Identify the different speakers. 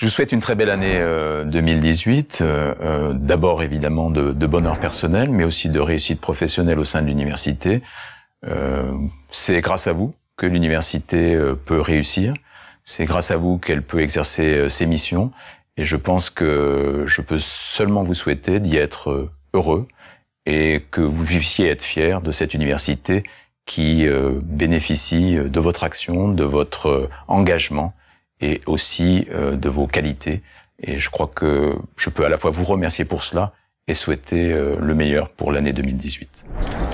Speaker 1: Je vous souhaite une très belle année 2018, euh, euh, euh, d'abord évidemment de, de, bonheur personnel, mais aussi de réussite professionnelle au sein de l'université. C'est grâce à vous que l'université peut réussir, c'est grâce à vous qu'elle peut exercer ses missions, et je pense que je peux seulement vous souhaiter d'y être heureux et que vous puissiez être fier de cette université qui bénéficie de votre action, de votre engagement et aussi euh, de vos qualités. Et je crois que je peux à la fois vous remercier pour cela et souhaiter euh, le meilleur pour l'année 2018.